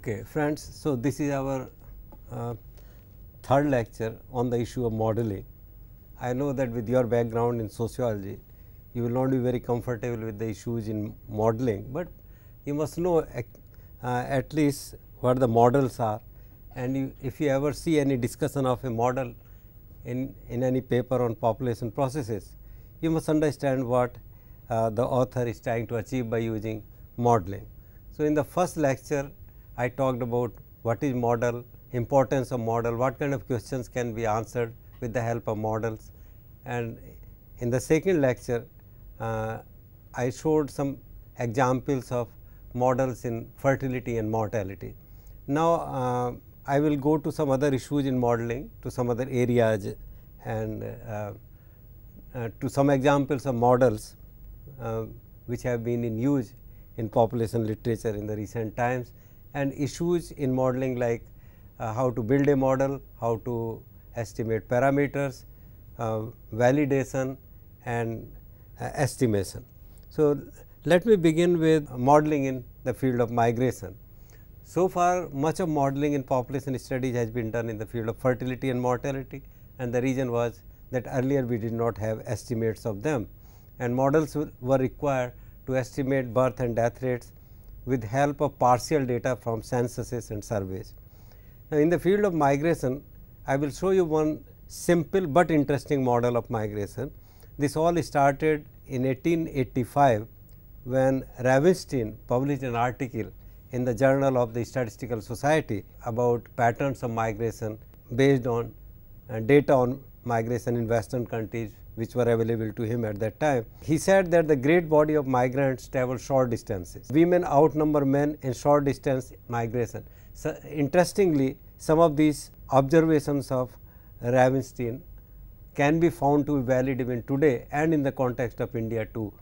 Okay, friends, so this is our uh, third lecture on the issue of modeling. I know that with your background in sociology, you will not be very comfortable with the issues in modeling, but you must know uh, at least what the models are and you, if you ever see any discussion of a model in, in any paper on population processes, you must understand what uh, the author is trying to achieve by using modeling. So, in the first lecture I talked about what is model, importance of model, what kind of questions can be answered with the help of models and in the second lecture uh, I showed some examples of models in fertility and mortality. Now, uh, I will go to some other issues in modeling to some other areas and uh, uh, to some examples of models uh, which have been in use in population literature in the recent times and issues in modeling like uh, how to build a model, how to estimate parameters, uh, validation and uh, estimation. So, let me begin with modeling in the field of migration. So far, much of modeling in population studies has been done in the field of fertility and mortality and the reason was that earlier we did not have estimates of them and models were required to estimate birth and death rates with help of partial data from censuses and surveys. Now, in the field of migration, I will show you one simple but interesting model of migration. This all started in 1885 when Ravenstein published an article in the Journal of the Statistical Society about patterns of migration based on uh, data on migration in western countries which were available to him at that time. He said that the great body of migrants travel short distances. Women outnumber men in short distance migration. So, interestingly, some of these observations of Ravenstein can be found to be valid even today and in the context of India too.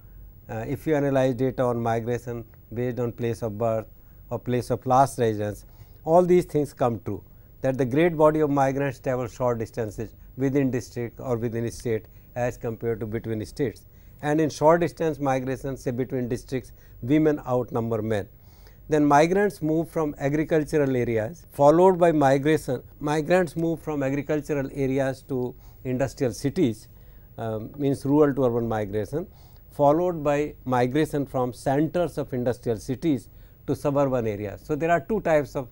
Uh, if you analyze data on migration based on place of birth, a place of last residence, all these things come true that the great body of migrants travel short distances within district or within state as compared to between states. And in short distance migration say between districts women outnumber men. Then migrants move from agricultural areas followed by migration. Migrants move from agricultural areas to industrial cities um, means rural to urban migration followed by migration from centers of industrial cities to suburban areas. So, there are two types of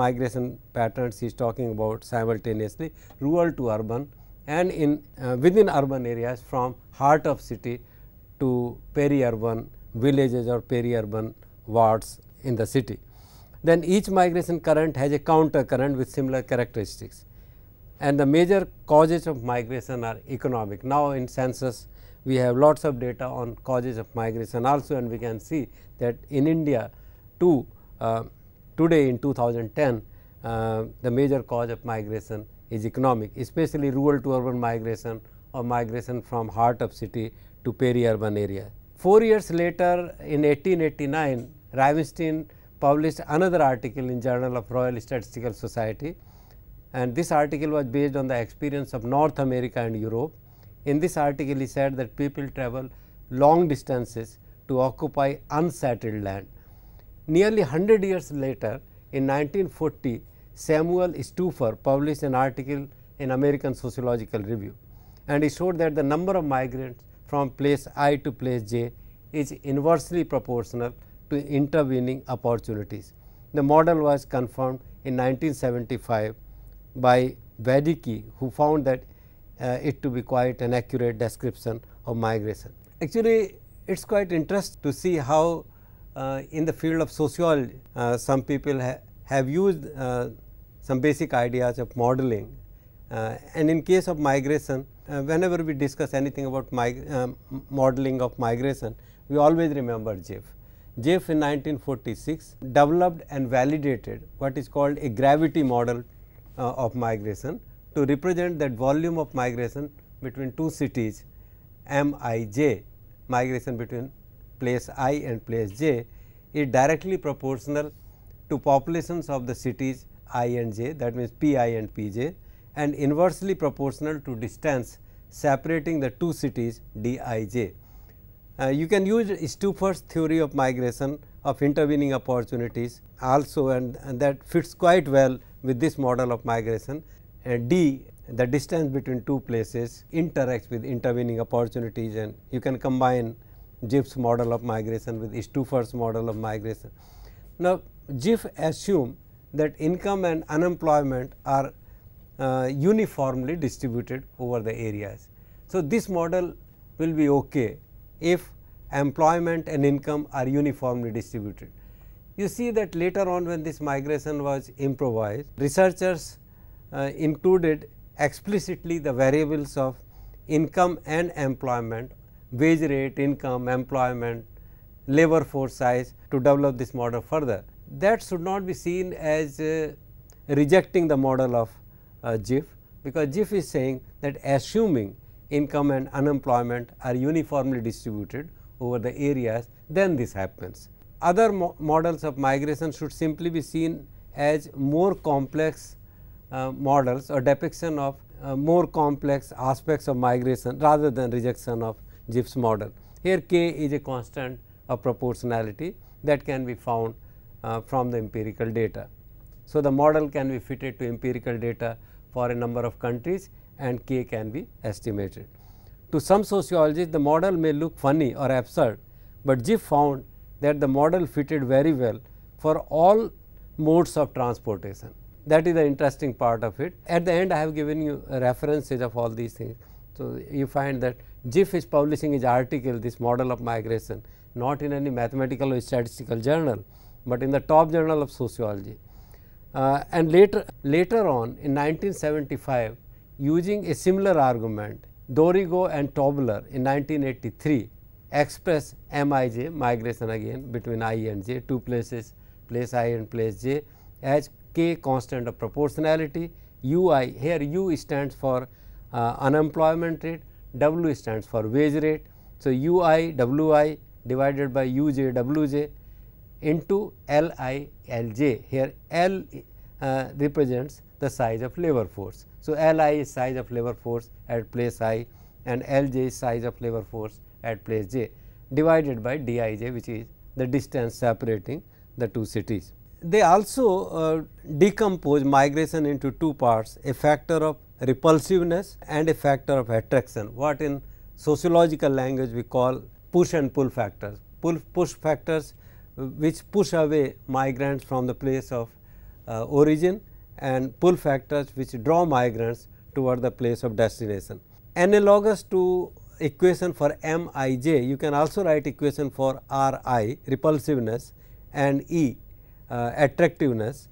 migration patterns he is talking about simultaneously rural to urban and in uh, within urban areas from heart of city to peri-urban villages or peri-urban wards in the city. Then each migration current has a counter current with similar characteristics and the major causes of migration are economic. Now, in census we have lots of data on causes of migration also and we can see that in India uh, today in 2010 uh, the major cause of migration is economic especially rural to urban migration or migration from heart of city to peri-urban area. Four years later in 1889 Ravenstein published another article in Journal of Royal Statistical Society and this article was based on the experience of North America and Europe. In this article he said that people travel long distances to occupy unsettled land Nearly 100 years later, in 1940, Samuel Stouffer published an article in American Sociological Review, and he showed that the number of migrants from place I to place J is inversely proportional to intervening opportunities. The model was confirmed in 1975 by Vadiki, who found that uh, it to be quite an accurate description of migration. Actually, it is quite interesting to see how uh, in the field of sociology, uh, some people ha have used uh, some basic ideas of modeling. and in case of migration, whenever we discuss anything about modeling of migration, we always remember Jeff. Jeff in 1946 developed and validated what is called a gravity model uh, of migration to represent that volume of migration between two cities M i j migration between place i and place j is directly proportional to populations of the cities i and j that means p i and p j and inversely proportional to distance separating the two cities d i j. Uh, you can use Stufer's theory of migration of intervening opportunities also and, and that fits quite well with this model of migration and uh, d the distance between two places interacts with intervening opportunities and you can combine Jeff's model of migration with Stouffer's model of migration. Now, Jeff assume that income and unemployment are uh, uniformly distributed over the areas. So, this model will be okay if employment and income are uniformly distributed. You see that later on when this migration was improvised, researchers uh, included explicitly the variables of income and employment wage rate, income, employment, labor force size to develop this model further. That should not be seen as uh, rejecting the model of uh, GIF because GIF is saying that assuming income and unemployment are uniformly distributed over the areas then this happens. Other mo models of migration should simply be seen as more complex uh, models or depiction of uh, more complex aspects of migration rather than rejection of Gibbs model. Here k is a constant of proportionality that can be found uh, from the empirical data. So, the model can be fitted to empirical data for a number of countries and k can be estimated. To some sociologists, the model may look funny or absurd, but Giff found that the model fitted very well for all modes of transportation. That is the interesting part of it. At the end, I have given you references of all these things. So, you find that Jif is publishing his article, this model of migration, not in any mathematical or statistical journal, but in the top journal of sociology. Uh, and later, later on in 1975, using a similar argument, Dorigo and Tobler in 1983 express Mij migration again between i and j, two places, place i and place j as k constant of proportionality, ui here u stands for uh, unemployment rate W stands for wage rate. So, U i W i divided by U j W j into L i L j. Here L uh, represents the size of labor force. So, L i is size of labor force at place i and L j is size of labor force at place j divided by d i j which is the distance separating the two cities. They also uh, decompose migration into two parts a factor of repulsiveness and a factor of attraction, what in sociological language we call push and pull factors. Pull, push factors which push away migrants from the place of uh, origin and pull factors which draw migrants toward the place of destination. Analogous to equation for m i j, you can also write equation for r i repulsiveness and e uh, attractiveness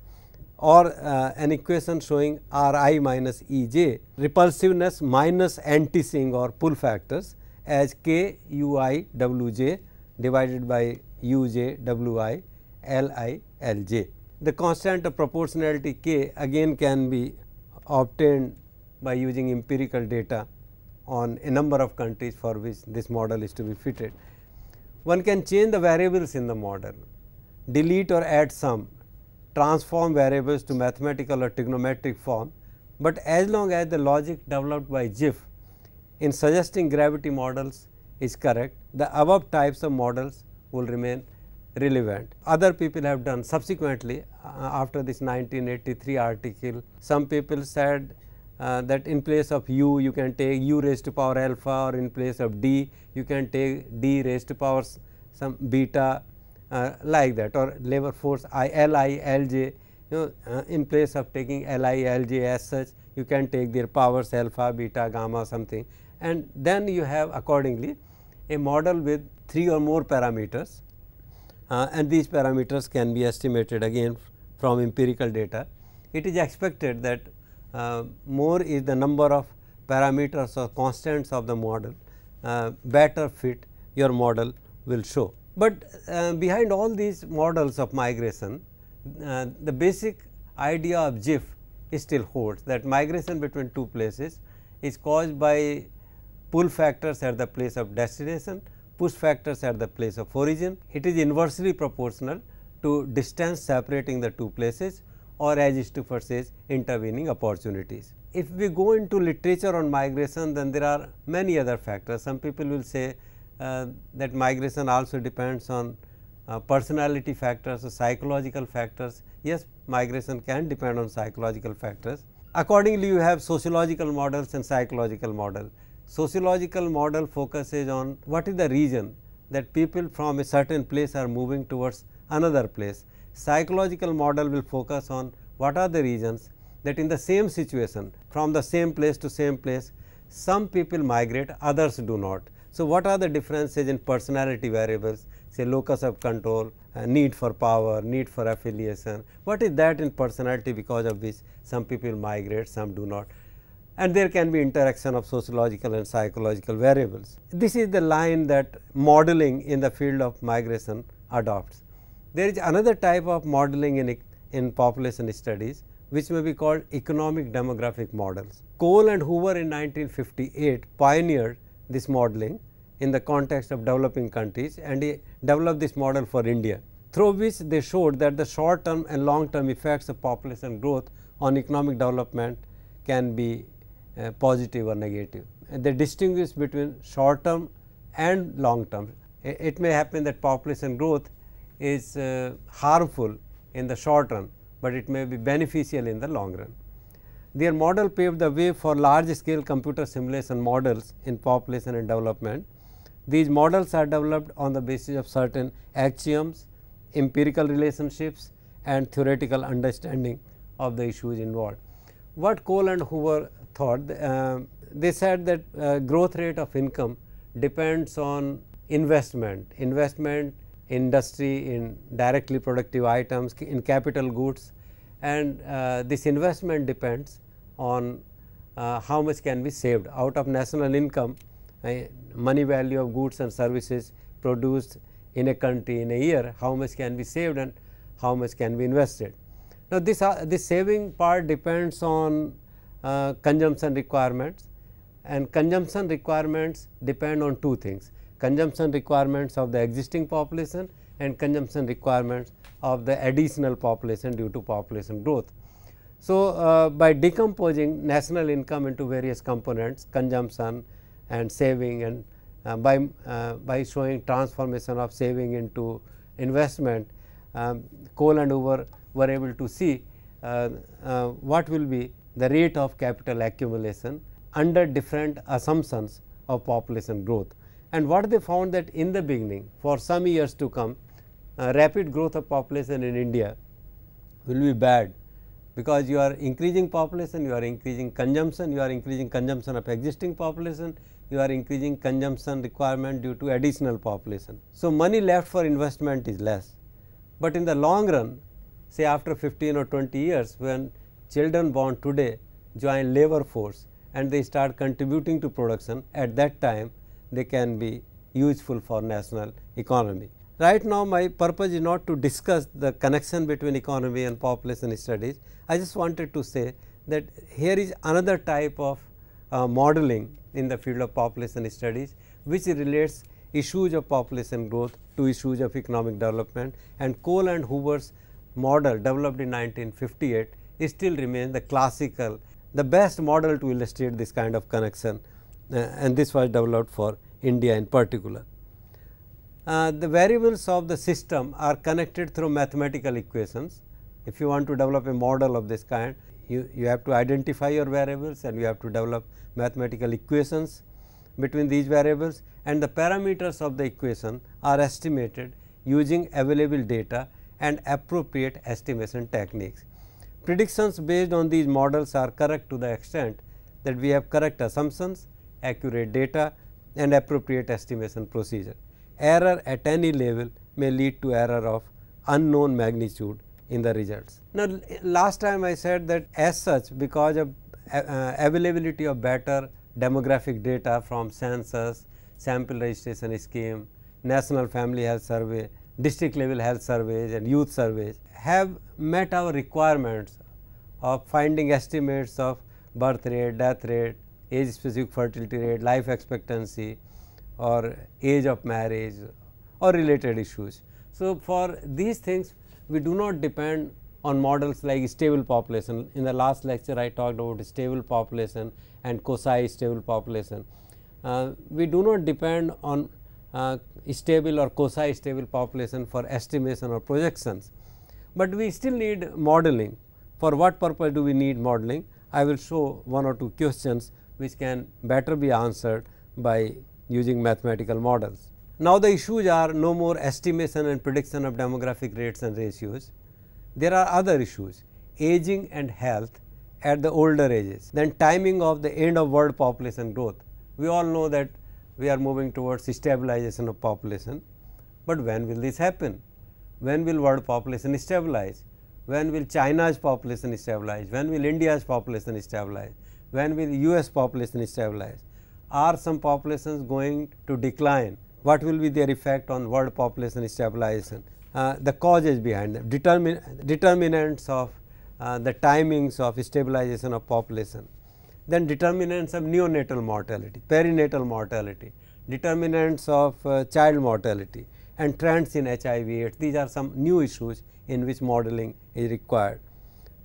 or uh, an equation showing R i minus E j repulsiveness minus anti-sink or pull factors as k u i w j divided by u j w i l i l j. The constant of proportionality k again can be obtained by using empirical data on a number of countries for which this model is to be fitted. One can change the variables in the model, delete or add some transform variables to mathematical or trigonometric form, but as long as the logic developed by GIF in suggesting gravity models is correct, the above types of models will remain relevant. Other people have done subsequently uh, after this 1983 article, some people said uh, that in place of u you can take u raised to power alpha or in place of d you can take d raised to power some beta uh, like that or labor force I L I L J you know uh, in place of taking L I L J as such you can take their powers alpha beta gamma something and then you have accordingly a model with three or more parameters uh, and these parameters can be estimated again from empirical data. It is expected that uh, more is the number of parameters or constants of the model, uh, better fit your model will show. But uh, behind all these models of migration, uh, the basic idea of GIF still holds that migration between two places is caused by pull factors at the place of destination, push factors at the place of origin. It is inversely proportional to distance separating the two places or as Christopher says intervening opportunities. If we go into literature on migration then there are many other factors. Some people will say uh, that migration also depends on uh, personality factors or psychological factors. Yes, migration can depend on psychological factors. Accordingly, you have sociological models and psychological model. Sociological model focuses on what is the reason that people from a certain place are moving towards another place. Psychological model will focus on what are the reasons that in the same situation from the same place to same place some people migrate others do not. So, what are the differences in personality variables say locus of control, uh, need for power, need for affiliation, what is that in personality because of which some people migrate, some do not and there can be interaction of sociological and psychological variables. This is the line that modeling in the field of migration adopts. There is another type of modeling in, in population studies which may be called economic demographic models. Cole and Hoover in 1958 pioneered this modeling in the context of developing countries and he developed this model for India, through which they showed that the short term and long term effects of population growth on economic development can be uh, positive or negative. And they distinguish between short term and long term. It, it may happen that population growth is uh, harmful in the short run, but it may be beneficial in the long run. Their model paved the way for large scale computer simulation models in population and development these models are developed on the basis of certain axioms, empirical relationships and theoretical understanding of the issues involved. What Cole and Hoover thought, uh, they said that uh, growth rate of income depends on investment, investment industry in directly productive items, in capital goods and uh, this investment depends on uh, how much can be saved out of national income uh, money value of goods and services produced in a country in a year, how much can be saved and how much can be invested. Now, this, uh, this saving part depends on uh, consumption requirements and consumption requirements depend on two things, consumption requirements of the existing population and consumption requirements of the additional population due to population growth. So, uh, by decomposing national income into various components, consumption, and saving and uh, by, uh, by showing transformation of saving into investment, um, Cole and Hoover were able to see uh, uh, what will be the rate of capital accumulation under different assumptions of population growth. And what they found that in the beginning for some years to come, uh, rapid growth of population in India will be bad because you are increasing population, you are increasing consumption, you are increasing consumption of existing population, you are increasing consumption requirement due to additional population. So, money left for investment is less, but in the long run say after 15 or 20 years when children born today join labor force and they start contributing to production at that time they can be useful for national economy. Right now my purpose is not to discuss the connection between economy and population studies. I just wanted to say that here is another type of uh, modeling in the field of population studies, which relates issues of population growth to issues of economic development and Cole and Hoover's model developed in 1958 still remains the classical, the best model to illustrate this kind of connection uh, and this was developed for India in particular. Uh, the variables of the system are connected through mathematical equations. If you want to develop a model of this kind, you, you have to identify your variables and you have to develop mathematical equations between these variables and the parameters of the equation are estimated using available data and appropriate estimation techniques. Predictions based on these models are correct to the extent that we have correct assumptions, accurate data and appropriate estimation procedure. Error at any level may lead to error of unknown magnitude in the results. Now, last time I said that as such because of uh, uh, availability of better demographic data from census, sample registration scheme, national family health survey, district level health surveys and youth surveys have met our requirements of finding estimates of birth rate, death rate, age specific fertility rate, life expectancy or age of marriage or related issues. So, for these things we do not depend on models like stable population. In the last lecture, I talked about stable population and cosi stable population. Uh, we do not depend on uh, stable or cosi stable population for estimation or projections, but we still need modeling. For what purpose do we need modeling? I will show one or two questions which can better be answered by using mathematical models. Now, the issues are no more estimation and prediction of demographic rates and ratios. There are other issues, aging and health at the older ages, then timing of the end of world population growth. We all know that we are moving towards stabilization of population, but when will this happen? When will world population stabilize? When will China's population stabilize? When will India's population stabilize? When will US population stabilize? Are some populations going to decline? what will be their effect on world population stabilization, uh, the causes behind them, determin determinants of uh, the timings of stabilization of population, then determinants of neonatal mortality, perinatal mortality, determinants of uh, child mortality and trends in HIV AIDS. These are some new issues in which modeling is required.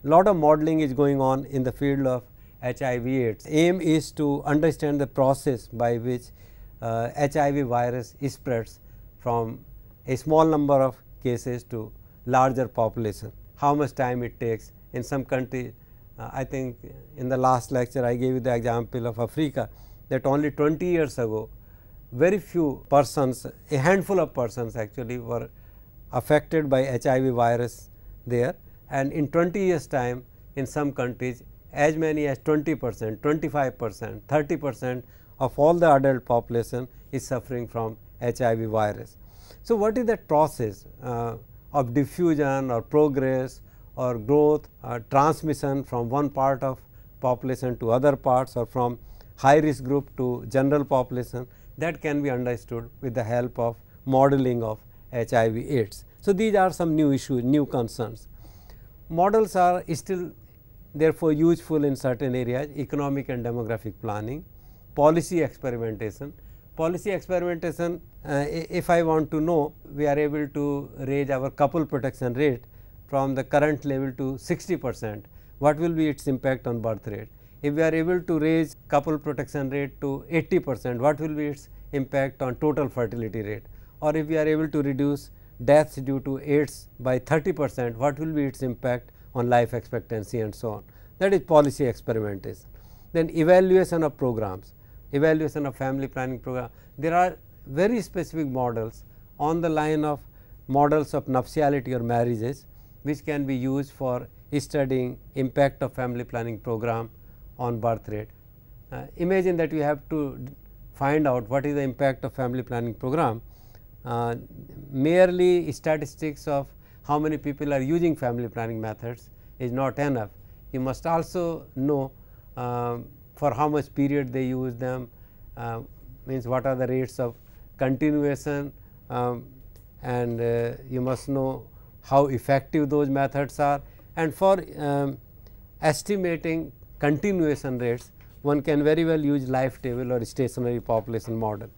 Lot of modeling is going on in the field of HIV AIDS. Aim is to understand the process by which HIV uh, virus spreads from a small number of cases to larger population, how much time it takes in some country. Uh, I think in the last lecture I gave you the example of Africa that only 20 years ago very few persons, a handful of persons actually were affected by HIV virus there and in 20 years time in some countries as many as 20 percent, 25 percent, 30 percent of all the adult population is suffering from HIV virus. So, what is that process uh, of diffusion or progress or growth or uh, transmission from one part of population to other parts or from high risk group to general population that can be understood with the help of modeling of HIV AIDS. So, these are some new issues, new concerns. Models are still therefore useful in certain areas economic and demographic planning policy experimentation. Policy experimentation, uh, if I want to know, we are able to raise our couple protection rate from the current level to 60 percent. What will be its impact on birth rate? If we are able to raise couple protection rate to 80 percent, what will be its impact on total fertility rate? Or if we are able to reduce deaths due to AIDS by 30 percent, what will be its impact on life expectancy and so on. That is policy experimentation. Then evaluation of programs evaluation of family planning program. There are very specific models on the line of models of nuptiality or marriages which can be used for studying impact of family planning program on birth rate. Uh, imagine that you have to find out what is the impact of family planning program. Uh, merely statistics of how many people are using family planning methods is not enough. You must also know uh, for how much period they use them, uh, means what are the rates of continuation um, and uh, you must know how effective those methods are and for um, estimating continuation rates one can very well use life table or stationary population model.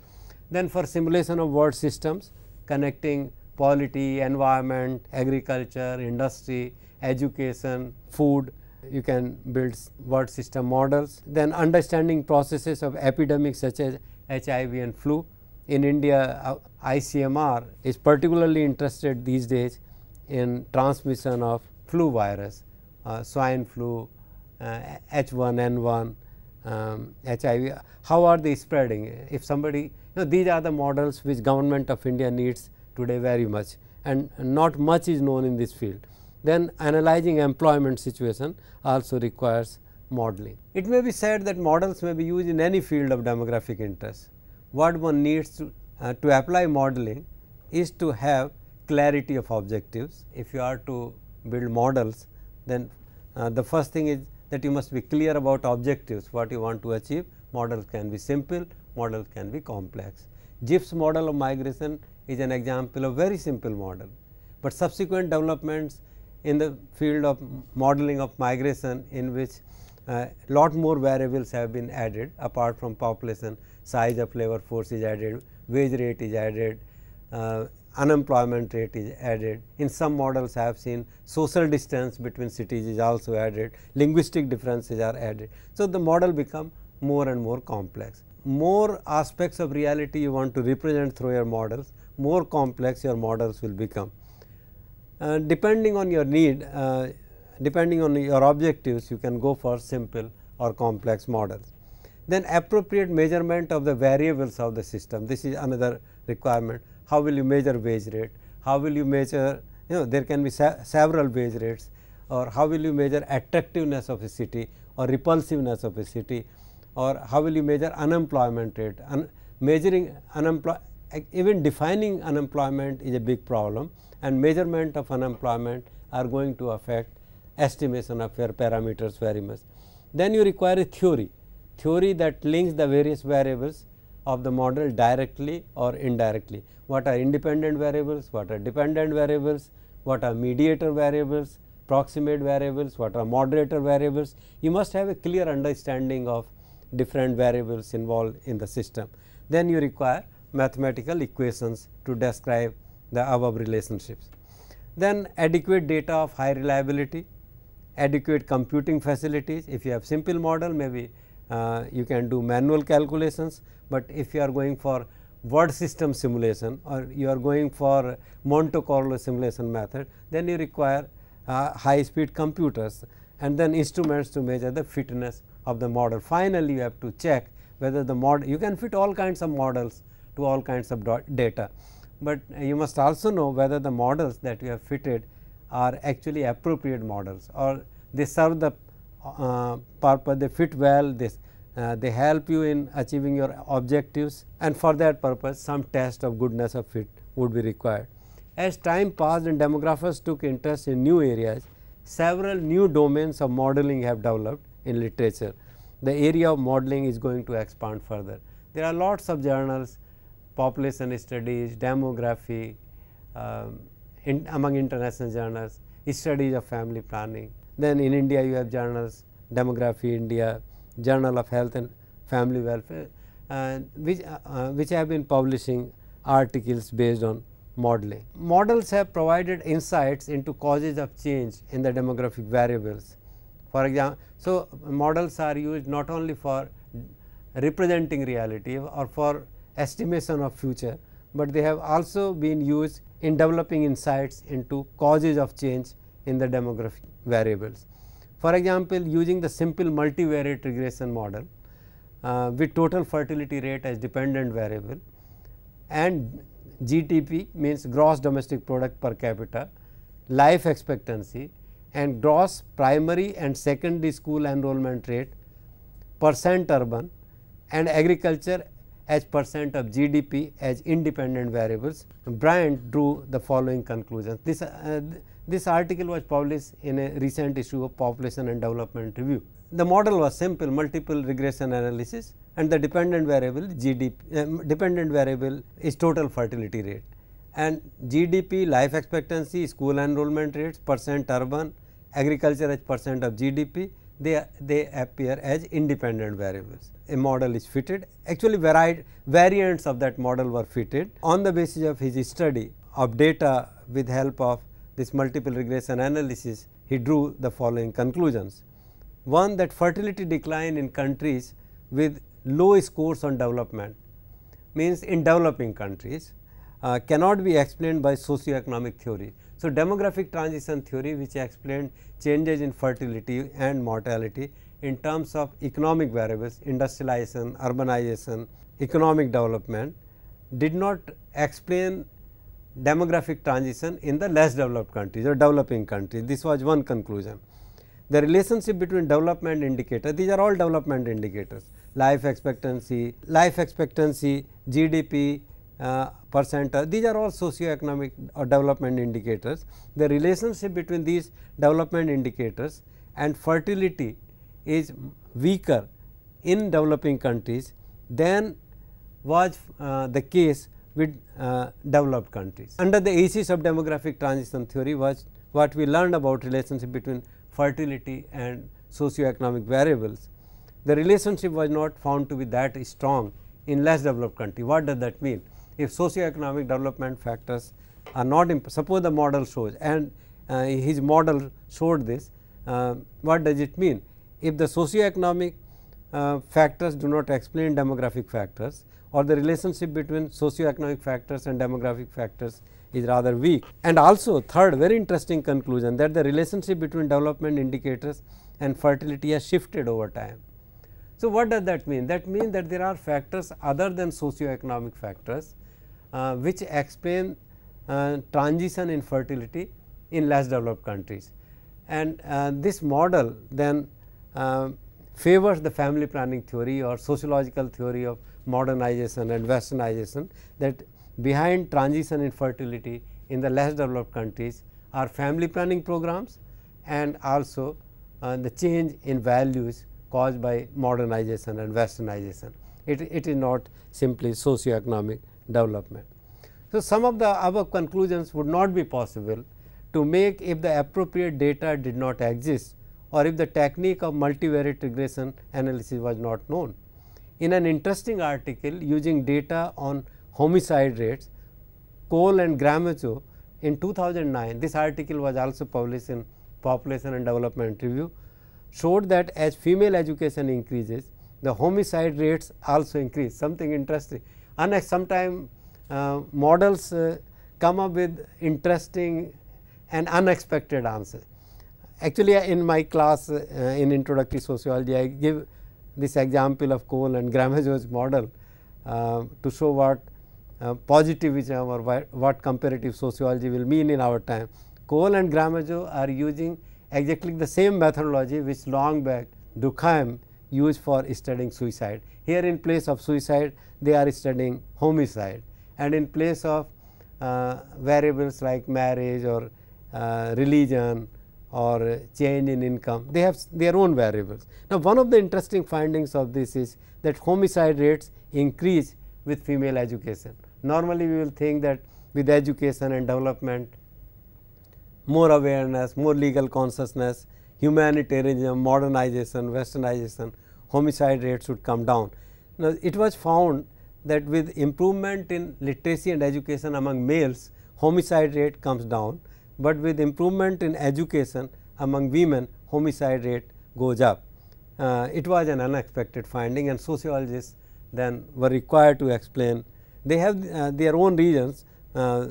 Then for simulation of world systems connecting polity, environment, agriculture, industry, education, food you can build word system models. Then understanding processes of epidemics such as HIV and flu. In India, uh, ICMR is particularly interested these days in transmission of flu virus, uh, swine flu, uh, H1N1, um, HIV. How are they spreading? If somebody, you know, these are the models which government of India needs today very much and not much is known in this field then analyzing employment situation also requires modeling. It may be said that models may be used in any field of demographic interest. What one needs to, uh, to apply modeling is to have clarity of objectives. If you are to build models, then uh, the first thing is that you must be clear about objectives, what you want to achieve. Models can be simple, models can be complex. GIPS model of migration is an example of very simple model, but subsequent developments in the field of modeling of migration in which uh, lot more variables have been added apart from population size of labor force is added, wage rate is added, uh, unemployment rate is added. In some models I have seen social distance between cities is also added, linguistic differences are added. So, the model become more and more complex. More aspects of reality you want to represent through your models, more complex your models will become. Uh, depending on your need, uh, depending on your objectives, you can go for simple or complex models. Then appropriate measurement of the variables of the system. This is another requirement. How will you measure wage rate? How will you measure, you know, there can be several wage rates or how will you measure attractiveness of a city or repulsiveness of a city or how will you measure unemployment rate? Un measuring unemployment even defining unemployment is a big problem and measurement of unemployment are going to affect estimation of your parameters very much. Then you require a theory, theory that links the various variables of the model directly or indirectly. What are independent variables, what are dependent variables, what are mediator variables, proximate variables, what are moderator variables. You must have a clear understanding of different variables involved in the system. Then you require mathematical equations to describe the above relationships. Then adequate data of high reliability, adequate computing facilities. If you have simple model, maybe uh, you can do manual calculations, but if you are going for word system simulation or you are going for Monte Carlo simulation method, then you require uh, high speed computers and then instruments to measure the fitness of the model. Finally, you have to check whether the model, you can fit all kinds of models to all kinds of data. But you must also know whether the models that you have fitted are actually appropriate models or they serve the uh, purpose, they fit well, they, uh, they help you in achieving your objectives and for that purpose some test of goodness of fit would be required. As time passed and demographers took interest in new areas, several new domains of modeling have developed in literature. The area of modeling is going to expand further. There are lots of journals population studies, demography, um, in among international journals, studies of family planning. Then in India you have journals, Demography India, Journal of Health and Family Welfare, uh, which, uh, which have been publishing articles based on modeling. Models have provided insights into causes of change in the demographic variables. For example, so models are used not only for representing reality or for estimation of future, but they have also been used in developing insights into causes of change in the demographic variables. For example, using the simple multivariate regression model uh, with total fertility rate as dependent variable and GDP means gross domestic product per capita, life expectancy and gross primary and secondary school enrollment rate, percent urban and agriculture as percent of GDP as independent variables, Bryant drew the following conclusions. This, uh, this article was published in a recent issue of Population and Development Review. The model was simple multiple regression analysis and the dependent variable GDP, uh, dependent variable is total fertility rate and GDP, life expectancy, school enrollment rates, percent urban, agriculture as percent of GDP, they, they appear as independent variables. A model is fitted, actually varied, variants of that model were fitted on the basis of his study of data with help of this multiple regression analysis, he drew the following conclusions. One that fertility decline in countries with low scores on development means in developing countries uh, cannot be explained by socioeconomic theory. So, demographic transition theory which explained changes in fertility and mortality in terms of economic variables industrialization, urbanization, economic development did not explain demographic transition in the less developed countries or developing countries. This was one conclusion. The relationship between development indicators, these are all development indicators, life expectancy, life expectancy, GDP, uh, uh, These are all socioeconomic or uh, development indicators. The relationship between these development indicators and fertility is weaker in developing countries than was uh, the case with uh, developed countries. Under the aegis of demographic transition theory was what we learned about relationship between fertility and socioeconomic variables. The relationship was not found to be that strong in less developed country. What does that mean? if socio-economic development factors are not, suppose the model shows and uh, his model showed this, uh, what does it mean? If the socio-economic uh, factors do not explain demographic factors or the relationship between socio-economic factors and demographic factors is rather weak. And also third very interesting conclusion that the relationship between development indicators and fertility has shifted over time. So, what does that mean? That means that there are factors other than socio-economic factors uh, which explain uh, transition in fertility in less developed countries. And uh, this model then uh, favors the family planning theory or sociological theory of modernization and westernization that behind transition in fertility in the less developed countries are family planning programs and also uh, the change in values caused by modernization and westernization. It, it is not simply socioeconomic development. So, some of the above conclusions would not be possible to make if the appropriate data did not exist or if the technique of multivariate regression analysis was not known. In an interesting article using data on homicide rates, Cole and Gramacho in 2009, this article was also published in Population and Development Review, showed that as female education increases, the homicide rates also increase, something interesting and sometimes uh, models uh, come up with interesting and unexpected answers. Actually, in my class uh, in introductory sociology, I give this example of Cole and Gramajo's model uh, to show what uh, positivism or what comparative sociology will mean in our time. Cole and Gramajo are using exactly the same methodology which long back Durkheim used for studying suicide. Here in place of suicide, they are studying homicide and in place of uh, variables like marriage or uh, religion or change in income, they have their own variables. Now, one of the interesting findings of this is that homicide rates increase with female education. Normally, we will think that with education and development, more awareness, more legal consciousness, humanitarianism, modernization, westernization, homicide rates would come down. Now, it was found that with improvement in literacy and education among males, homicide rate comes down, but with improvement in education among women, homicide rate goes up. Uh, it was an unexpected finding and sociologists then were required to explain. They have uh, their own reasons uh,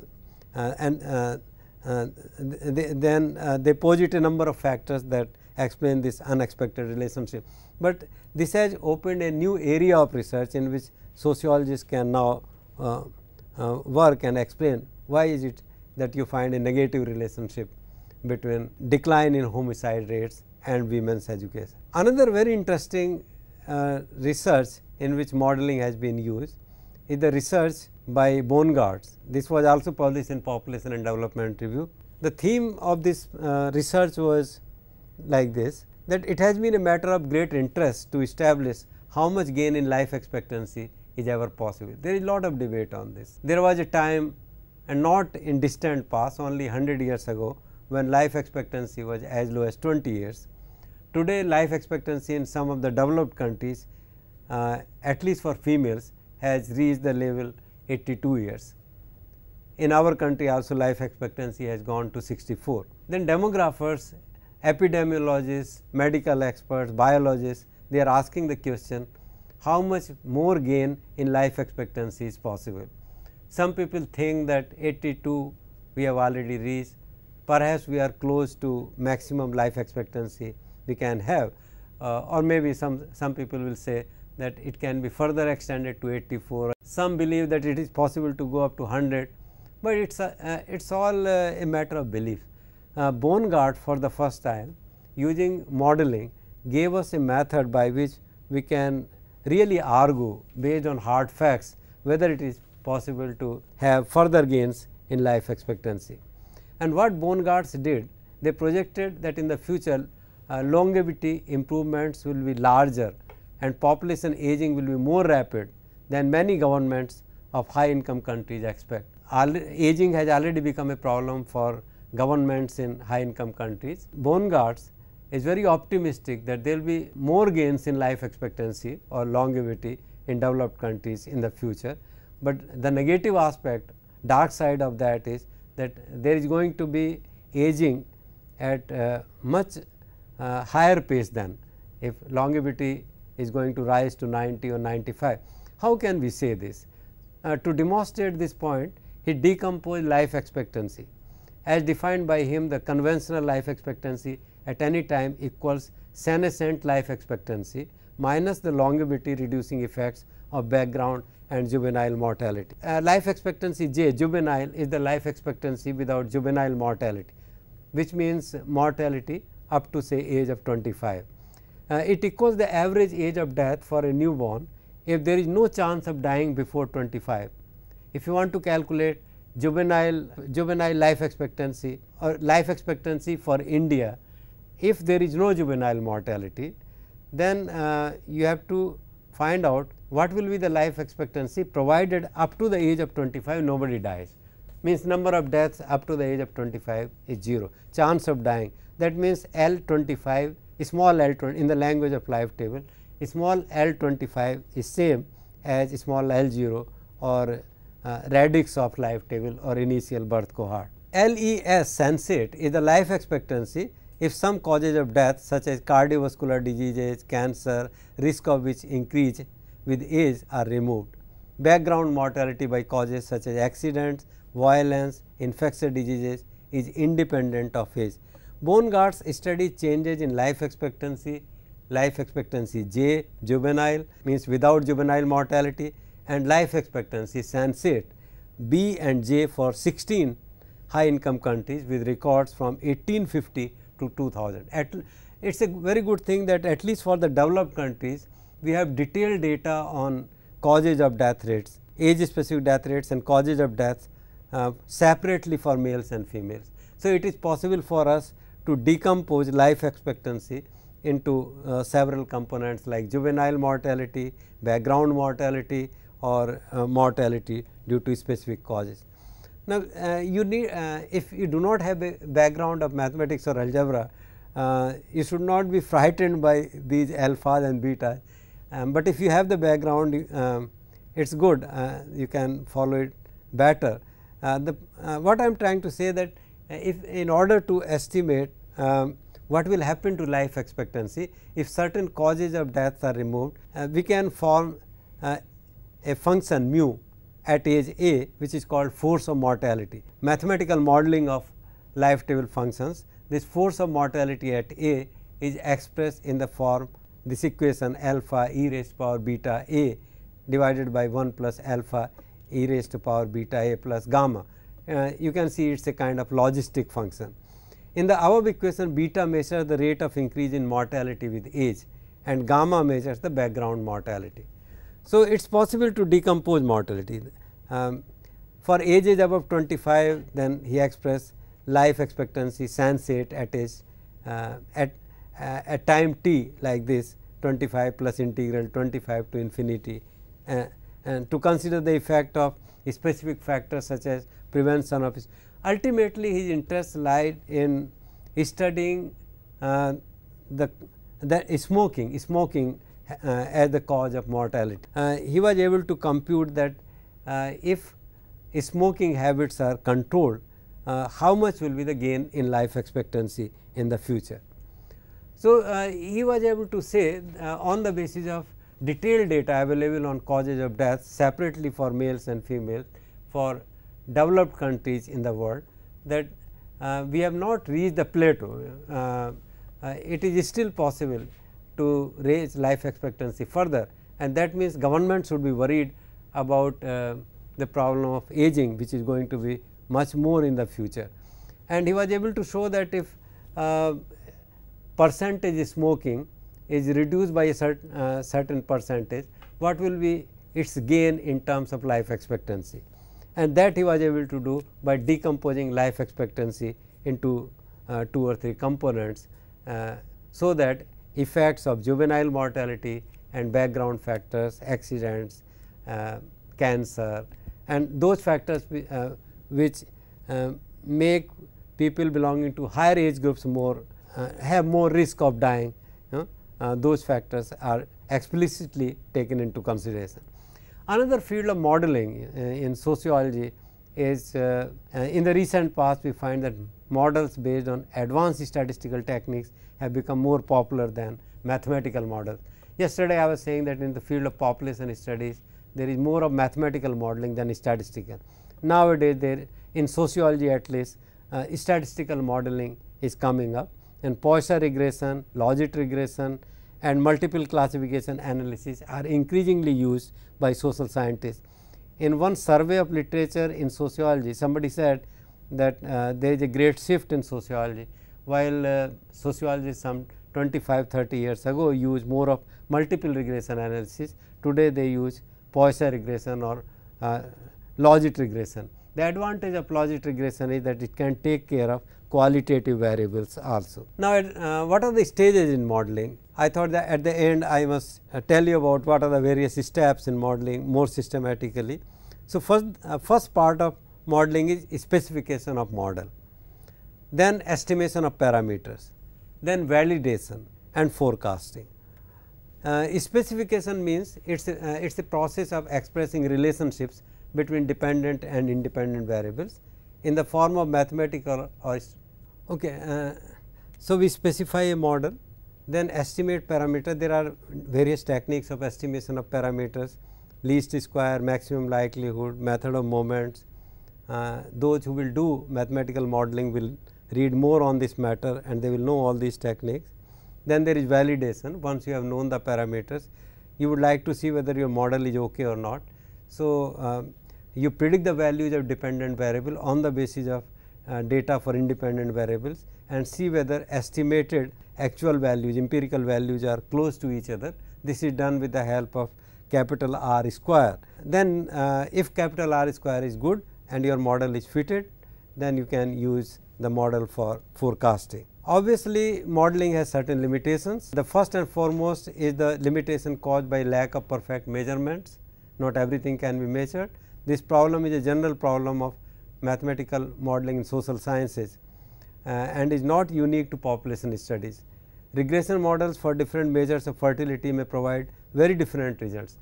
uh and uh, uh, they, then they uh, posit a number of factors that explain this unexpected relationship. But this has opened a new area of research in which sociologists can now uh, uh, work and explain why is it that you find a negative relationship between decline in homicide rates and women's education. Another very interesting uh, research in which modeling has been used is the research by bone guards. This was also published in Population and Development Review. The theme of this uh, research was like this that it has been a matter of great interest to establish how much gain in life expectancy is ever possible. There is a lot of debate on this. There was a time and not in distant past only 100 years ago when life expectancy was as low as 20 years. Today life expectancy in some of the developed countries uh, at least for females has reached the level 82 years. In our country also life expectancy has gone to 64. Then demographers, epidemiologists, medical experts, biologists, they are asking the question how much more gain in life expectancy is possible. Some people think that 82 we have already reached, perhaps we are close to maximum life expectancy we can have uh, or maybe some, some people will say that it can be further extended to 84. Some believe that it is possible to go up to 100, but it is uh, uh, it's all uh, a matter of belief. Uh, Bongard for the first time using modeling gave us a method by which we can really argue based on hard facts whether it is possible to have further gains in life expectancy. And what guards did, they projected that in the future uh, longevity improvements will be larger and population aging will be more rapid than many governments of high income countries expect. All, aging has already become a problem for governments in high income countries. Bone Guards is very optimistic that there will be more gains in life expectancy or longevity in developed countries in the future, but the negative aspect dark side of that is that there is going to be aging at a uh, much uh, higher pace than if longevity is going to rise to 90 or 95. How can we say this? Uh, to demonstrate this point, he decomposed life expectancy. As defined by him, the conventional life expectancy at any time equals senescent life expectancy minus the longevity reducing effects of background and juvenile mortality. Uh, life expectancy J juvenile is the life expectancy without juvenile mortality, which means mortality up to say age of 25 uh, it equals the average age of death for a newborn if there is no chance of dying before 25. If you want to calculate juvenile, juvenile life expectancy or life expectancy for India, if there is no juvenile mortality, then uh, you have to find out what will be the life expectancy provided up to the age of 25 nobody dies means number of deaths up to the age of 25 is 0 chance of dying that means L 25 small l in the language of life table small l 25 is same as small l 0 or uh, radix of life table or initial birth cohort. LES sensate is the life expectancy if some causes of death such as cardiovascular diseases, cancer, risk of which increase with age are removed. Background mortality by causes such as accidents, violence, infectious diseases is independent of age. Bone guards study changes in life expectancy, life expectancy J juvenile means without juvenile mortality and life expectancy sensate B and J for 16 high income countries with records from 1850 to 2000. it's a very good thing that at least for the developed countries we have detailed data on causes of death rates, age specific death rates and causes of death uh, separately for males and females. So, it is possible for us to decompose life expectancy into uh, several components like juvenile mortality, background mortality or uh, mortality due to specific causes. Now, uh, you need uh, if you do not have a background of mathematics or algebra, uh, you should not be frightened by these alphas and betas, um, but if you have the background um, it is good uh, you can follow it better. the, what I am trying to say that if in order to estimate um, what will happen to life expectancy if certain causes of death are removed uh, we can form uh, a function mu at age A which is called force of mortality mathematical modeling of life table functions this force of mortality at A is expressed in the form this equation alpha e raised to power beta A divided by 1 plus alpha e raised to power beta A plus gamma uh, you can see it is a kind of logistic function. In the above equation beta measures the rate of increase in mortality with age and gamma measures the background mortality. So, it is possible to decompose mortality. Um, for age is above 25 then he expresses life expectancy sansate at age uh, at uh, at time t like this 25 plus integral 25 to infinity uh, and to consider the effect of specific factors such as prevention of ultimately his interest lied in studying uh, the, the smoking smoking uh, as the cause of mortality. Uh, he was able to compute that uh, if smoking habits are controlled uh, how much will be the gain in life expectancy in the future. So, uh, he was able to say on the basis of detailed data available on causes of death separately for males and females for developed countries in the world that uh, we have not reached the plateau. Uh, uh, it is still possible to raise life expectancy further and that means government should be worried about uh, the problem of aging which is going to be much more in the future. And he was able to show that if uh, percentage smoking is reduced by a certain, uh, certain percentage, what will be its gain in terms of life expectancy and that he was able to do by decomposing life expectancy into uh, two or three components. Uh, so that effects of juvenile mortality and background factors, accidents, uh, cancer and those factors uh, which uh, make people belonging to higher age groups more uh, have more risk of dying, you know, those factors are explicitly taken into consideration. Another field of modeling uh, in sociology is uh, uh, in the recent past we find that models based on advanced statistical techniques have become more popular than mathematical models. Yesterday I was saying that in the field of population studies there is more of mathematical modeling than statistical. Nowadays there in sociology at least uh, statistical modeling is coming up and Poisson regression, logit regression and multiple classification analysis are increasingly used by social scientists. In one survey of literature in sociology, somebody said that uh, there is a great shift in sociology, while uh, sociology some 25 30 years ago used more of multiple regression analysis, today they use Poisson regression or uh, logit regression. The advantage of logit regression is that it can take care of qualitative variables also. Now, uh, what are the stages in modeling? I thought that at the end I must uh, tell you about what are the various steps in modeling more systematically. So, first uh, first part of modeling is specification of model, then estimation of parameters, then validation and forecasting. Uh, specification means it's a, uh, it's a process of expressing relationships between dependent and independent variables in the form of mathematical or okay. Uh, so, we specify a model then estimate parameter, there are various techniques of estimation of parameters, least square, maximum likelihood, method of moments. Uh, those who will do mathematical modeling will read more on this matter and they will know all these techniques. Then there is validation, once you have known the parameters, you would like to see whether your model is okay or not. So, uh, you predict the values of dependent variable on the basis of uh, data for independent variables and see whether estimated actual values, empirical values are close to each other. This is done with the help of capital R square. Then uh, if capital R square is good and your model is fitted, then you can use the model for forecasting. Obviously, modeling has certain limitations. The first and foremost is the limitation caused by lack of perfect measurements. Not everything can be measured. This problem is a general problem of mathematical modeling in social sciences. Uh, and is not unique to population studies. Regression models for different measures of fertility may provide very different results.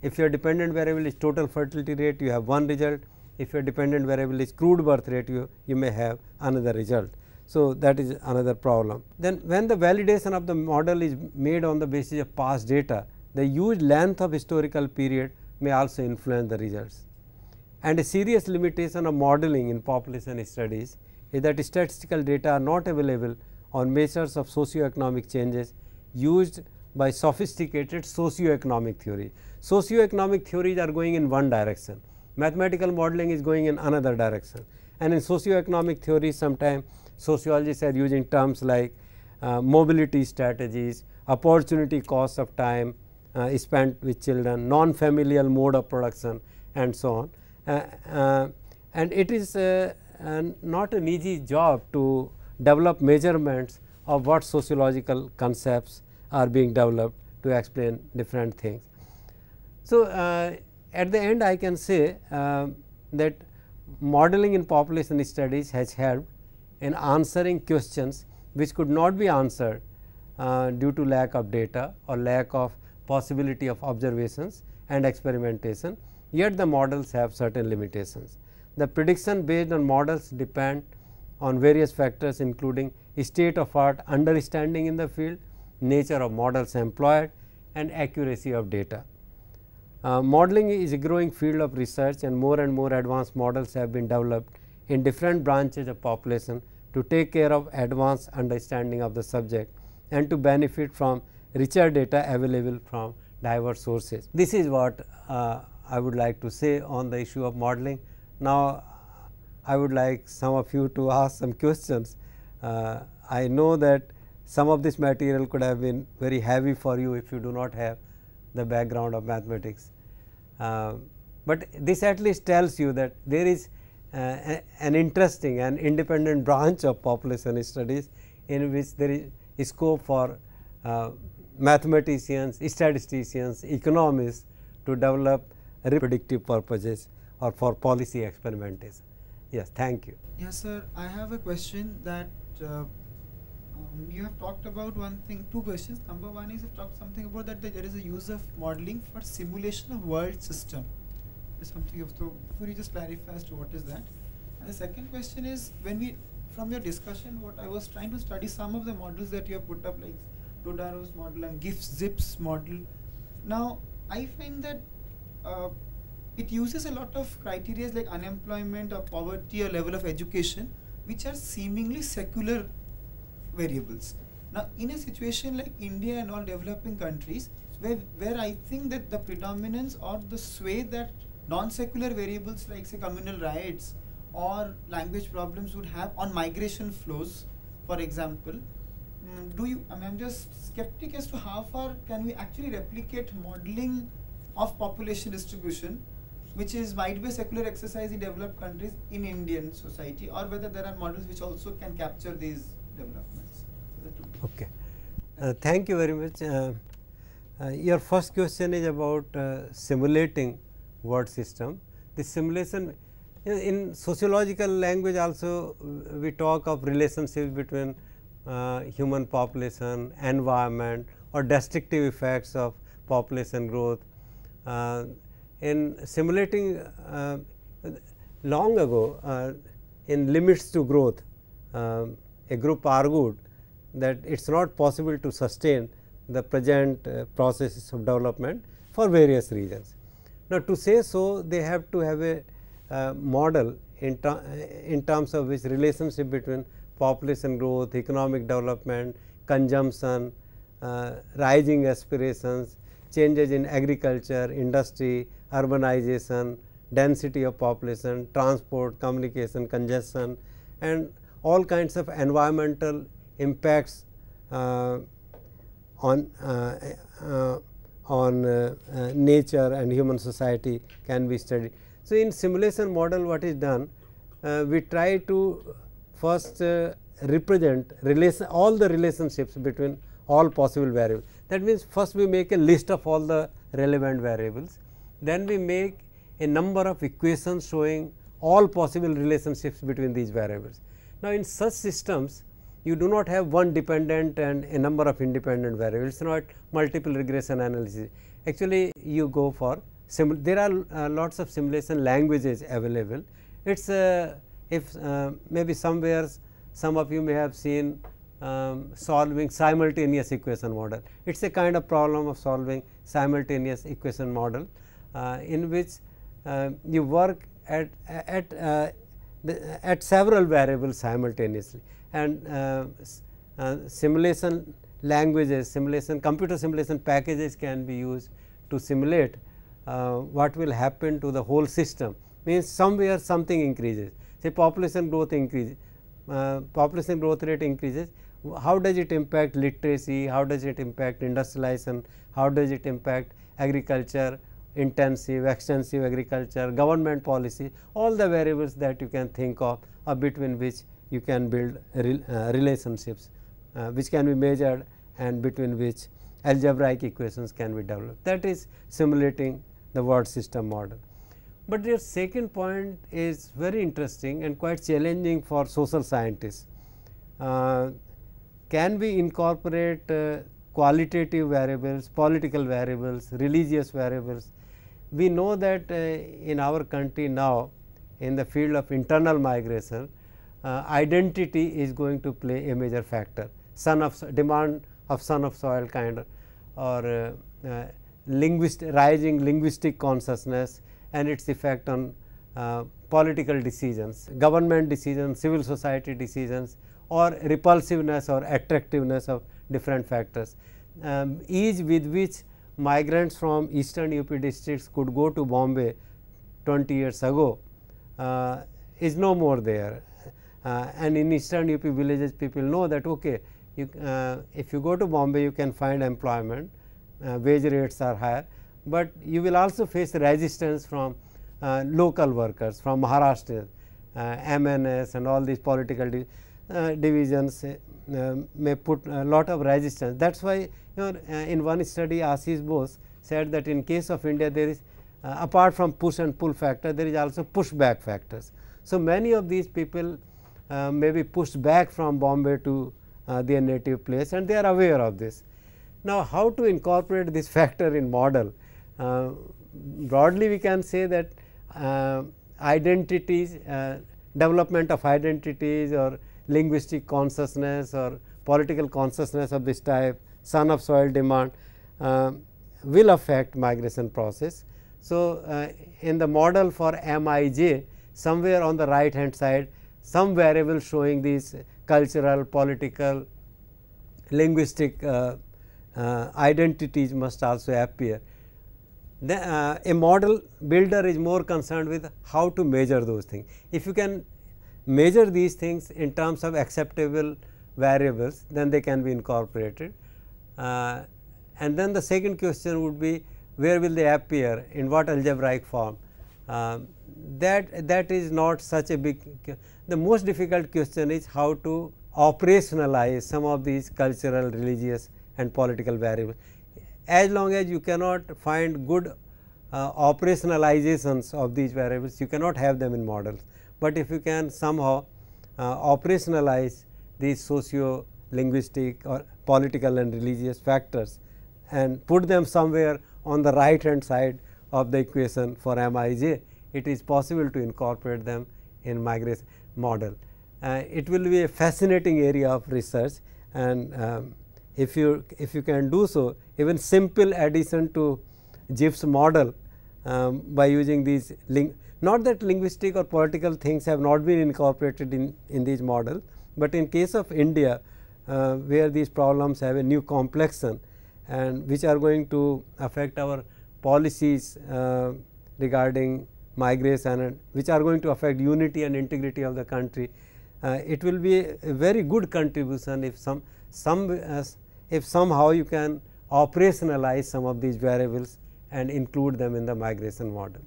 If your dependent variable is total fertility rate, you have one result. If your dependent variable is crude birth rate, you, you may have another result. So, that is another problem. Then when the validation of the model is made on the basis of past data, the huge length of historical period may also influence the results. And a serious limitation of modeling in population studies that statistical data are not available on measures of socio-economic changes used by sophisticated socio-economic theory. Socio-economic theories are going in one direction, mathematical modeling is going in another direction and in socio-economic theory sometimes sociologists are using terms like uh, mobility strategies, opportunity cost of time uh, spent with children, non-familial mode of production and so on. Uh, uh and it is uh, and not an easy job to develop measurements of what sociological concepts are being developed to explain different things. So, uh, at the end I can say uh, that modeling in population studies has helped in answering questions which could not be answered uh, due to lack of data or lack of possibility of observations and experimentation, yet the models have certain limitations. The prediction based on models depend on various factors including state of art understanding in the field, nature of models employed and accuracy of data. Uh, modeling is a growing field of research and more and more advanced models have been developed in different branches of population to take care of advanced understanding of the subject and to benefit from richer data available from diverse sources. This is what uh, I would like to say on the issue of modeling. Now, I would like some of you to ask some questions. Uh, I know that some of this material could have been very heavy for you if you do not have the background of mathematics. Uh, but this at least tells you that there is uh, an interesting and independent branch of population studies in which there is scope for uh, mathematicians, statisticians, economists to develop predictive purposes or for policy experimentation. Yes, thank you. Yes, sir. I have a question that uh, um, you have talked about one thing, two questions. Number one is you talked something about that, there is a use of modeling for simulation of world system. There's something of so could you just clarify as to what is that? And the second question is when we from your discussion, what I was trying to study some of the models that you have put up, like Dodaro's model and GIF's ZIP's model. Now I find that uh, it uses a lot of criteria like unemployment or poverty or level of education, which are seemingly secular variables. Now, in a situation like India and all developing countries, where, where I think that the predominance or the sway that non-secular variables like say communal riots or language problems would have on migration flows, for example, mm, do you, I mean, I'm just skeptic as to how far can we actually replicate modeling of population distribution which is might be a secular exercise in developed countries in Indian society or whether there are models which also can capture these developments. Okay. Uh, thank you very much. Uh, uh, your first question is about uh, simulating word system. The simulation in sociological language also we talk of relationships between uh, human population, environment or destructive effects of population growth. Uh, in simulating uh, long ago uh, in limits to growth, uh, a group argued that it is not possible to sustain the present uh, processes of development for various reasons. Now, to say so, they have to have a uh, model in, ter in terms of which relationship between population growth, economic development, consumption, uh, rising aspirations, changes in agriculture, industry, urbanization, density of population, transport, communication, congestion and all kinds of environmental impacts uh, on, uh, uh, on uh, uh, nature and human society can be studied. So, in simulation model what is done, uh, we try to first represent relation, all the relationships between all possible variables. That means, first we make a list of all the relevant variables then we make a number of equations showing all possible relationships between these variables. Now, in such systems you do not have one dependent and a number of independent variables, it is not multiple regression analysis. Actually, you go for there are uh, lots of simulation languages available. It is uh, if uh, maybe somewhere some of you may have seen um, solving simultaneous equation model. It is a kind of problem of solving simultaneous equation model uh, in which uh, you work at at uh, at several variables simultaneously and simulation languages simulation computer simulation packages can be used to simulate uh, what will happen to the whole system means somewhere something increases say population growth increases. uh, population growth rate increases how does it impact literacy how does it impact industrialization how does it impact agriculture intensive, extensive agriculture, government policy, all the variables that you can think of uh, between which you can build re, uh, relationships uh, which can be measured and between which algebraic equations can be developed. That is simulating the word system model. But your second point is very interesting and quite challenging for social scientists. Uh, can we incorporate uh, qualitative variables, political variables, religious variables we know that uh, in our country now in the field of internal migration, uh, identity is going to play a major factor, son of demand of son of soil kind or uh, linguist, rising linguistic consciousness and its effect on uh, political decisions, government decisions, civil society decisions or repulsiveness or attractiveness of different factors, um, each with which migrants from eastern UP districts could go to Bombay 20 years ago uh, is no more there. Uh, and in eastern UP villages people know that okay, you, uh, if you go to Bombay you can find employment, uh, wage rates are higher, but you will also face resistance from uh, local workers from Maharashtra, uh, MNS and all these political divisions uh, may put a lot of resistance. That is why you know, uh, in one study Ashish Bose said that in case of India there is uh, apart from push and pull factor there is also pushback factors. So, many of these people may be pushed back from Bombay to their native place and they are aware of this. Now, how to incorporate this factor in model? Uh, broadly we can say that uh, identities, uh, development of identities or linguistic consciousness or political consciousness of this type, son of soil demand uh, will affect migration process. So, uh, in the model for MIJ somewhere on the right hand side some variable showing these cultural, political, linguistic uh, uh identities must also appear. The, uh, a model builder is more concerned with how to measure those things. If you can measure these things in terms of acceptable variables then they can be incorporated. Uh, and then the second question would be where will they appear in what algebraic form uh, that that is not such a big the most difficult question is how to operationalize some of these cultural religious and political variables as long as you cannot find good uh, operationalizations of these variables you cannot have them in models but if you can somehow uh, operationalize these socio linguistic or political and religious factors and put them somewhere on the right hand side of the equation for Mij, it is possible to incorporate them in migration model. Uh, it will be a fascinating area of research and um, if you if you can do so even simple addition to GIFS model um, by using these link not that linguistic or political things have not been incorporated in, in these model, but in case of India, uh, where these problems have a new complexion and which are going to affect our policies uh, regarding migration and which are going to affect unity and integrity of the country. Uh, it will be a, a, very good contribution if some, some uh, if somehow you can operationalize some of these variables and include them in the migration model.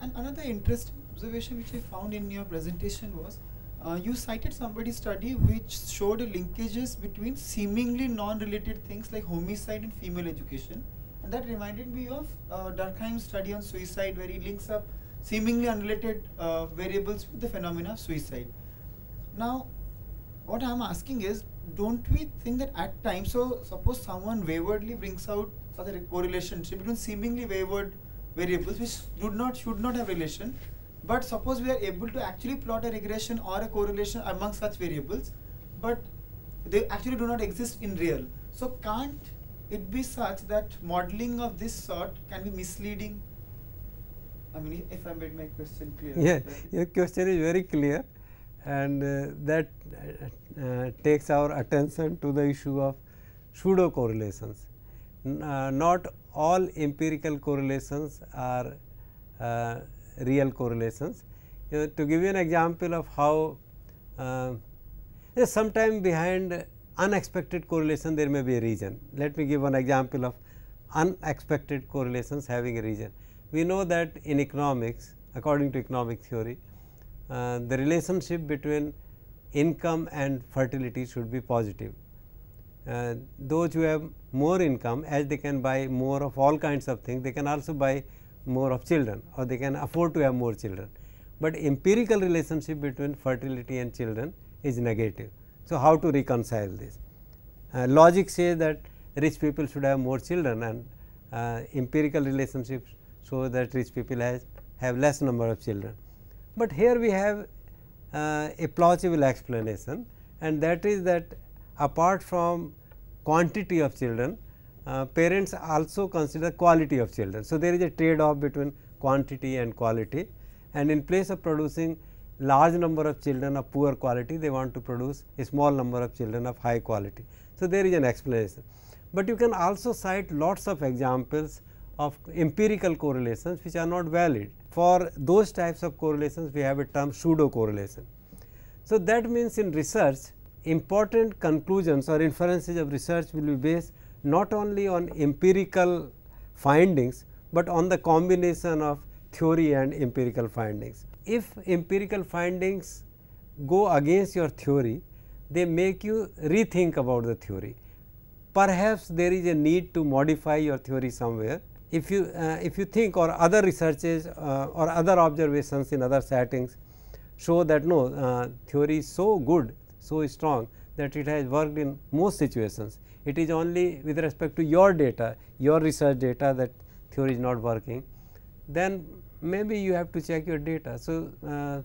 And another interesting observation which I found in your presentation was uh, you cited somebody's study which showed linkages between seemingly non-related things like homicide and female education. And that reminded me of uh, Durkheim's study on suicide where he links up seemingly unrelated uh, variables with the phenomena of suicide. Now, what I'm asking is, don't we think that at times, so suppose someone waywardly brings out such a correlation between seemingly wayward variables which should not should not have relation but suppose we are able to actually plot a regression or a correlation among such variables but they actually do not exist in real so can't it be such that modeling of this sort can be misleading i mean if i made my question clear yeah your question is very clear and uh, that uh, uh takes our attention to the issue of pseudo correlations N uh, not all empirical correlations are uh, real correlations. You know, to give you an example of how uh, sometime behind unexpected correlation there may be a region. Let me give one example of unexpected correlations having a region. We know that in economics according to economic theory uh, the relationship between income and fertility should be positive uh, those who have more income as they can buy more of all kinds of things, they can also buy more of children or they can afford to have more children. But empirical relationship between fertility and children is negative. So, how to reconcile this? Uh, logic says that rich people should have more children and uh, empirical relationships show that rich people has, have less number of children. But here we have uh, a plausible explanation and that is that apart from quantity of children, uh, parents also consider quality of children. So, there is a trade off between quantity and quality and in place of producing large number of children of poor quality, they want to produce a small number of children of high quality. So, there is an explanation, but you can also cite lots of examples of empirical correlations which are not valid. For those types of correlations, we have a term pseudo correlation. So, that means in research, important conclusions or inferences of research will be based not only on empirical findings, but on the combination of theory and empirical findings. If empirical findings go against your theory, they make you rethink about the theory. Perhaps there is a need to modify your theory somewhere. If you, uh, if you think or other researches uh, or other observations in other settings show that no uh, theory is so good so strong that it has worked in most situations. It is only with respect to your data, your research data that theory is not working. Then maybe you have to check your data. So, uh,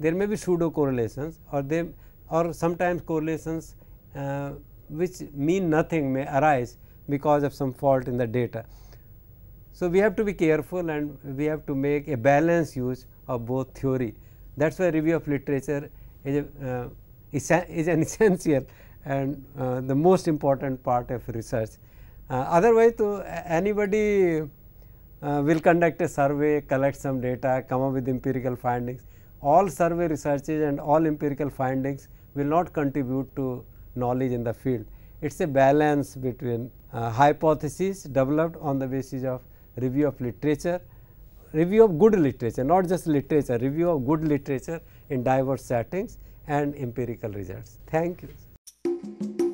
there may be pseudo correlations or they or sometimes correlations uh, which mean nothing may arise because of some fault in the data. So, we have to be careful and we have to make a balanced use of both theory. That is why review of literature is a uh, is, is an essential and uh, the most important part of research. Uh, otherwise, to anybody uh, will conduct a survey, collect some data, come up with empirical findings. All survey researches and all empirical findings will not contribute to knowledge in the field. It is a balance between uh, hypotheses developed on the basis of review of literature, review of good literature, not just literature, review of good literature in diverse settings and empirical results. Thank you.